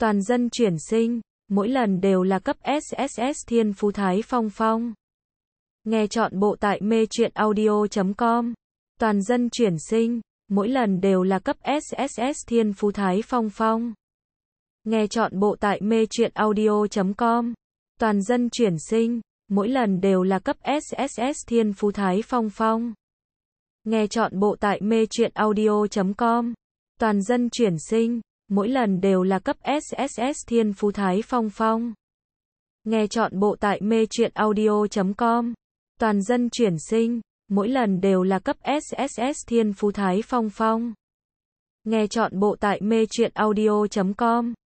toàn dân chuyển sinh, mỗi lần đều là cấp SSS Thiên Phú Thái Phong Phong. Nghe chọn bộ tại mê truyện audio.com. Toàn dân chuyển sinh, mỗi lần đều là cấp SSS Thiên Phú Thái Phong Phong. Nghe chọn bộ tại mê truyện audio.com. Toàn dân chuyển sinh, mỗi lần đều là cấp SSS Thiên Phú Thái Phong Phong. Nghe chọn bộ tại mê truyện audio.com. Toàn dân chuyển sinh, mỗi lần đều là cấp SSS Thiên Phú Thái Phong Phong. Nghe chọn bộ tại mê truyện audio.com. Toàn dân chuyển sinh, mỗi lần đều là cấp SSS Thiên Phú Thái Phong Phong. Nghe chọn bộ tại mê truyện audio.com.